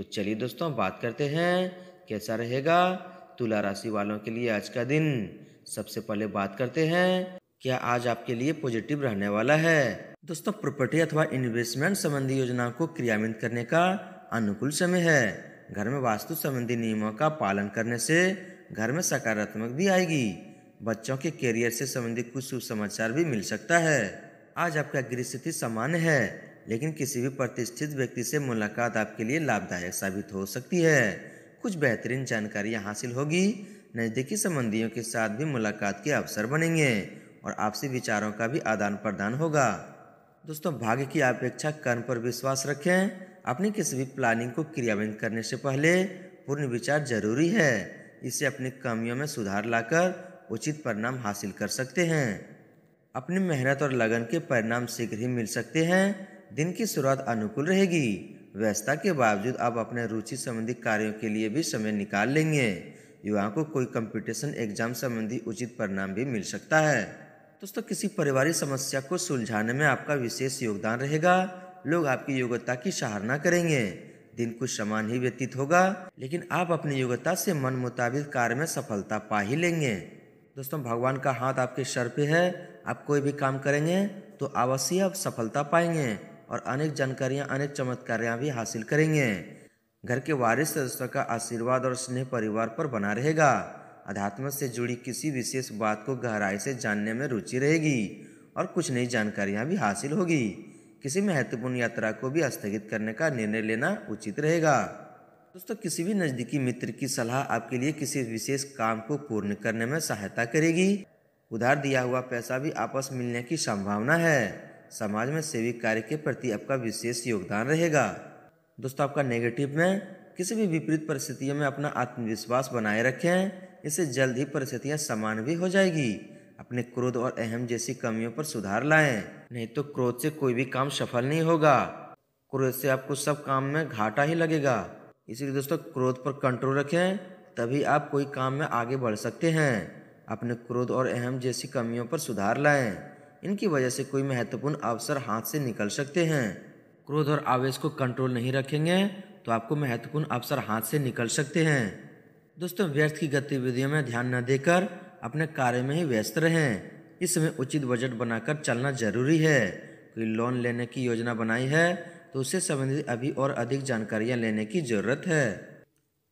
तो चलिए दोस्तों बात करते हैं कैसा रहेगा तुला राशि वालों के लिए आज का दिन सबसे पहले बात करते हैं क्या आज आपके लिए पॉजिटिव रहने वाला है दोस्तों प्रॉपर्टी अथवा इन्वेस्टमेंट संबंधी योजनाओं को क्रियान्वित करने का अनुकूल समय है घर में वास्तु संबंधी नियमों का पालन करने से घर में सकारात्मक भी आएगी बच्चों के करियर से संबंधित कुछ सुसमाचार भी मिल सकता है आज आपका गृह स्थिति सामान्य है लेकिन किसी भी प्रतिष्ठित व्यक्ति से मुलाकात आपके लिए लाभदायक साबित हो सकती है कुछ बेहतरीन जानकारियाँ हासिल होगी नज़दीकी संबंधियों के साथ भी मुलाकात के अवसर बनेंगे और आपसी विचारों का भी आदान प्रदान होगा दोस्तों भाग्य की अपेक्षा कर्म पर विश्वास रखें अपनी किसी भी प्लानिंग को क्रियान्वित करने से पहले पूर्ण विचार जरूरी है इससे अपनी कमियों में सुधार लाकर उचित परिणाम हासिल कर सकते हैं अपनी मेहनत और लगन के परिणाम शीघ्र ही मिल सकते हैं दिन की शुरुआत अनुकूल रहेगी व्यस्तता के बावजूद आप अपने रुचि संबंधी कार्यों के लिए भी समय निकाल लेंगे युवाओं को कोई कंपटीशन एग्जाम संबंधी उचित परिणाम भी मिल सकता है दोस्तों किसी पारिवारिक समस्या को सुलझाने में आपका विशेष योगदान रहेगा लोग आपकी योग्यता की सराहना करेंगे दिन कुछ समान ही व्यतीत होगा लेकिन आप अपनी योग्यता से मन मुताबिक कार्य में सफलता पा ही लेंगे दोस्तों भगवान का हाथ आपके सर पे है आप कोई भी काम करेंगे तो अवश्य आप सफलता पाएंगे और अनेक जानकारियाँ अनेक चमत्कारियाँ भी हासिल करेंगे घर के वारिस सदस्यों का आशीर्वाद और स्नेह परिवार पर बना रहेगा अध्यात्म से जुड़ी किसी विशेष बात को गहराई से जानने में रुचि रहेगी और कुछ नई जानकारियाँ भी हासिल होगी किसी महत्वपूर्ण यात्रा को भी स्थगित करने का निर्णय लेना उचित रहेगा दोस्तों किसी भी नज़दीकी मित्र की सलाह आपके लिए किसी विशेष काम को पूर्ण करने में सहायता करेगी उधार दिया हुआ पैसा भी आपस मिलने की संभावना है समाज में सेविक कार्य के प्रति आपका विशेष योगदान रहेगा दोस्तों आपका नेगेटिव में किसी भी विपरीत परिस्थितियों में अपना आत्मविश्वास बनाए रखें इससे जल्द ही परिस्थितियाँ समान भी हो जाएगी अपने क्रोध और अहम जैसी कमियों पर सुधार लाएं नहीं तो क्रोध से कोई भी काम सफल नहीं होगा क्रोध से आपको सब काम में घाटा ही लगेगा इसलिए दोस्तों क्रोध पर कंट्रोल रखें तभी आप कोई काम में आगे बढ़ सकते हैं अपने क्रोध और अहम जैसी कमियों पर सुधार लाएं इनकी वजह से कोई महत्वपूर्ण अवसर हाथ से निकल सकते हैं क्रोध और आवेश को कंट्रोल नहीं रखेंगे तो आपको महत्वपूर्ण अवसर हाथ से निकल सकते हैं दोस्तों व्यर्थ की गतिविधियों में ध्यान न देकर अपने कार्य में ही व्यस्त रहें इस समय उचित बजट बनाकर चलना जरूरी है कोई लोन लेने की योजना बनाई है तो उससे संबंधित अभी और अधिक जानकारियाँ लेने की जरूरत है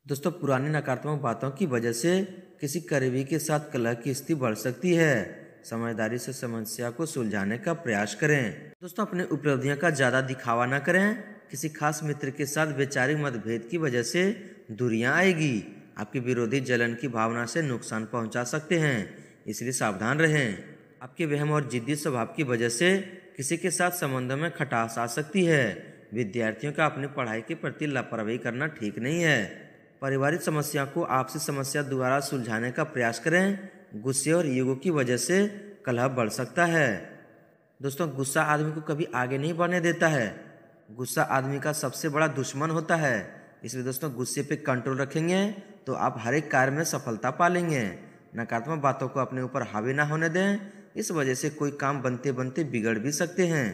दोस्तों पुरानी नकारात्मक बातों की वजह से किसी करीबी के साथ कलह की स्थिति बढ़ सकती है समझदारी से समस्या को सुलझाने का प्रयास करें दोस्तों अपने उपलब्धियों का ज़्यादा दिखावा न करें किसी खास मित्र के साथ वैचारिक मतभेद की वजह से दूरियां आएगी आपके विरोधी जलन की भावना से नुकसान पहुंचा सकते हैं इसलिए सावधान रहें आपके वहम और जिद्दी स्वभाव की वजह से किसी के साथ संबंधों में खटास आ सकती है विद्यार्थियों का अपनी पढ़ाई के प्रति लापरवाही करना ठीक नहीं है पारिवारिक समस्या को आपसी समस्या द्वारा सुलझाने का प्रयास करें गुस्से और युगों की वजह से कलह बढ़ सकता है दोस्तों गुस्सा आदमी को कभी आगे नहीं बढ़ने देता है गुस्सा आदमी का सबसे बड़ा दुश्मन होता है इसलिए दोस्तों गुस्से पे कंट्रोल रखेंगे तो आप हर एक कार्य में सफलता पा लेंगे नकारात्मक बातों को अपने ऊपर हावी ना होने दें इस वजह से कोई काम बनते बनते बिगड़ भी सकते हैं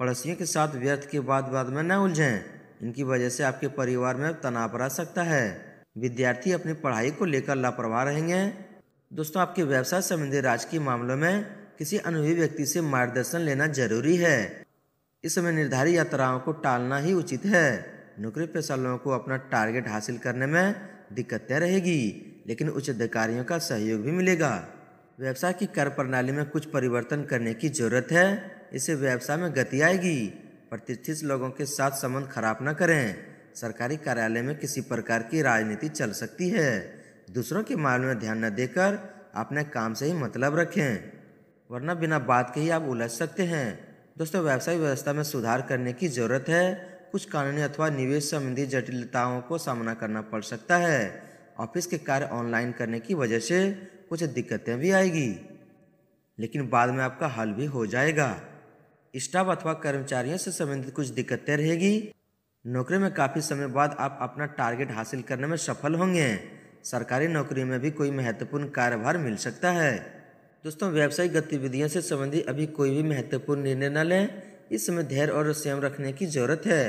पड़ोसियों के साथ व्यर्थ के बाद बाद में न उलझें इनकी वजह से आपके परिवार में तनाव रह सकता है विद्यार्थी अपनी पढ़ाई को लेकर लापरवाह रहेंगे दोस्तों आपके व्यवसाय संबंधी राजकीय मामलों में किसी अनुभवी व्यक्ति से मार्गदर्शन लेना जरूरी है इस समय निर्धारित यात्राओं को टालना ही उचित है नौकरी पेशा लोगों को अपना टारगेट हासिल करने में दिक्कतें रहेगी लेकिन उच्च अधिकारियों का सहयोग भी मिलेगा व्यवसाय की कर प्रणाली में कुछ परिवर्तन करने की जरूरत है इससे व्यवसाय में गति आएगी प्रतिष्ठित लोगों के साथ संबंध खराब न करें सरकारी कार्यालय में किसी प्रकार की राजनीति चल सकती है दूसरों के माल में ध्यान न देकर अपने काम से ही मतलब रखें वरना बिना बात के ही आप उलझ सकते हैं दोस्तों व्यवसाय व्यवस्था में सुधार करने की ज़रूरत है कुछ कानूनी अथवा निवेश संबंधी जटिलताओं को सामना करना पड़ सकता है ऑफिस के कार्य ऑनलाइन करने की वजह से कुछ दिक्कतें भी आएगी लेकिन बाद में आपका हल भी हो जाएगा स्टाफ अथवा कर्मचारियों से संबंधित कुछ दिक्कतें रहेगी नौकरी में काफ़ी समय बाद आप अपना टारगेट हासिल करने में सफल होंगे सरकारी नौकरी में भी कोई महत्वपूर्ण कार्यभार मिल सकता है दोस्तों व्यावसायिक गतिविधियों से संबंधित अभी कोई भी महत्वपूर्ण निर्णय न लें इस समय धैर्य और संयम रखने की जरूरत है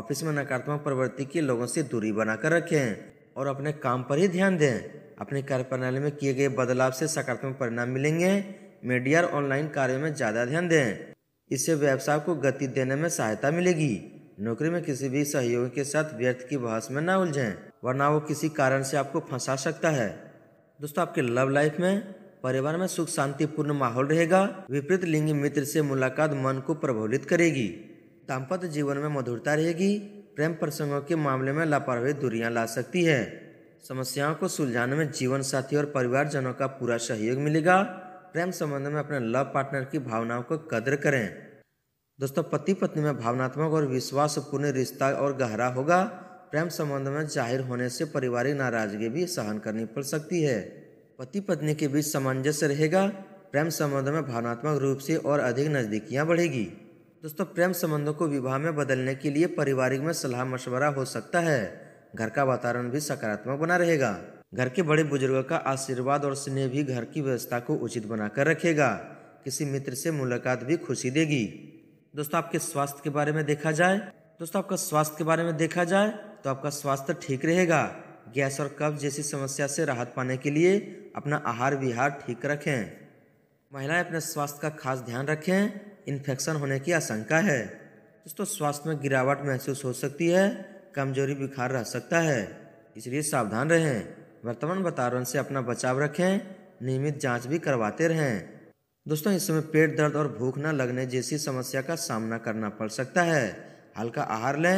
ऑफिस में नकारात्मक प्रवृत्ति के लोगों से दूरी बनाकर रखें और अपने काम पर ही ध्यान दें अपनी कार्यप्रणाली में किए गए बदलाव से सकारात्मक परिणाम मिलेंगे मीडिया और ऑनलाइन कार्यों में ज़्यादा ध्यान दें इससे व्यवसाय को गति देने में सहायता मिलेगी नौकरी में किसी भी सहयोगी के साथ व्यर्थ की बहस में न उलझें वरना वो किसी कारण से आपको फंसा सकता है दोस्तों आपके लव लाइफ में परिवार में सुख शांतिपूर्ण माहौल रहेगा विपरीत लिंगी मित्र से मुलाकात मन को प्रभावित करेगी दाम्पत्य जीवन में मधुरता रहेगी प्रेम प्रसंगों के मामले में लापरवाही दूरियां ला सकती है समस्याओं को सुलझाने में जीवन साथी और परिवारजनों का पूरा सहयोग मिलेगा प्रेम संबंध में अपने लव पार्टनर की भावनाओं को कदर करें दोस्तों पति पत्नी में भावनात्मक और विश्वासपूर्ण रिश्ता और गहरा होगा प्रेम संबंध में जाहिर होने से पारिवारिक नाराजगी भी सहन करनी पड़ सकती है पति पत्नी के बीच सामंजस्य रहेगा प्रेम संबंध में भावनात्मक रूप से और अधिक नज़दीकियाँ बढ़ेगी दोस्तों प्रेम संबंधों को विवाह में बदलने के लिए पारिवारिक में सलाह मशवरा हो सकता है घर का वातावरण भी सकारात्मक बना रहेगा घर के बड़े बुजुर्गों का आशीर्वाद और स्नेह भी घर की व्यवस्था को उचित बनाकर रखेगा किसी मित्र से मुलाकात भी खुशी देगी दोस्तों आपके स्वास्थ्य के बारे में देखा जाए दोस्तों आपका स्वास्थ्य के बारे में देखा जाए तो आपका स्वास्थ्य ठीक रहेगा गैस और कब्ज जैसी समस्या से राहत पाने के लिए अपना आहार विहार ठीक रखें महिलाएं अपने स्वास्थ्य का खास ध्यान रखें इन्फेक्शन होने की आशंका है दोस्तों स्वास्थ्य में गिरावट महसूस हो सकती है कमजोरी बुखार रह सकता है इसलिए सावधान रहें वर्तमान वातावरण से अपना बचाव रखें नियमित जांच भी करवाते रहें दोस्तों इस समय पेट दर्द और भूख न लगने जैसी समस्या का सामना करना पड़ सकता है हल्का आहार लें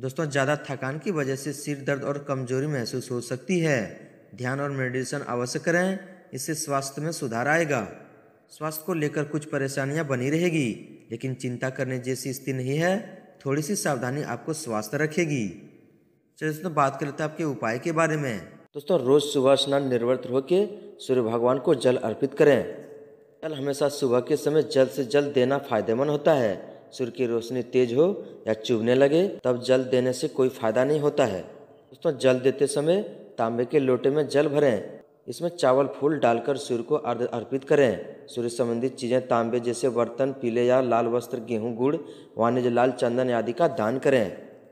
दोस्तों ज़्यादा थकान की वजह से सिर दर्द और कमजोरी महसूस हो सकती है ध्यान और मेडिटेशन अवश्य करें इससे स्वास्थ्य में सुधार आएगा स्वास्थ्य को लेकर कुछ परेशानियां बनी रहेगी लेकिन चिंता करने जैसी स्थिति नहीं है थोड़ी सी सावधानी आपको स्वास्थ्य रखेगी चलिए दोस्तों बात कर लेते हैं आपके उपाय के बारे में दोस्तों रोज सुबह स्नान निर्वृत होकर सूर्य भगवान को जल अर्पित करें जल हमेशा सुबह के समय जल से जल देना फायदेमंद होता है सूर्य की रोशनी तेज हो या चुभने लगे तब जल देने से कोई फायदा नहीं होता है दोस्तों जल देते समय तांबे के लोटे में जल भरें इसमें चावल फूल डालकर सूर्य को अर्ध अर्पित करें सूर्य संबंधित चीज़ें तांबे जैसे बर्तन पीले या लाल वस्त्र गेहूं गुड़ वाणिज लाल चंदन आदि का दान करें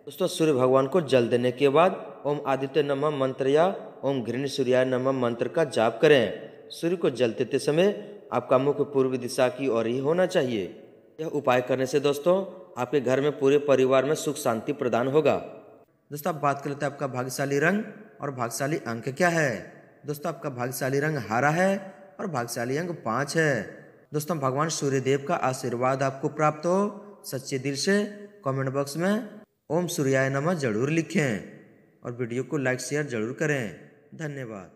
दोस्तों सूर्य भगवान को जल देने के बाद ओम आदित्य नम मंत्र या ओम घृण सूर्याय नम मंत्र का जाप करें सूर्य को जल देते समय आपका मुख पूर्व दिशा की ओर ही होना चाहिए यह उपाय करने से दोस्तों आपके घर में पूरे परिवार में सुख शांति प्रदान होगा दोस्तों आप बात कर लेते हैं आपका भाग्यशाली रंग और भाग्यशाली अंक क्या है दोस्तों आपका भाग्यशाली रंग हरा है और भाग्यशाली अंक पाँच है दोस्तों भगवान सूर्यदेव का आशीर्वाद आपको प्राप्त हो सच्चे दिल से कमेंट बॉक्स में ओम सूर्याय नमः जरूर लिखें और वीडियो को लाइक शेयर जरूर करें धन्यवाद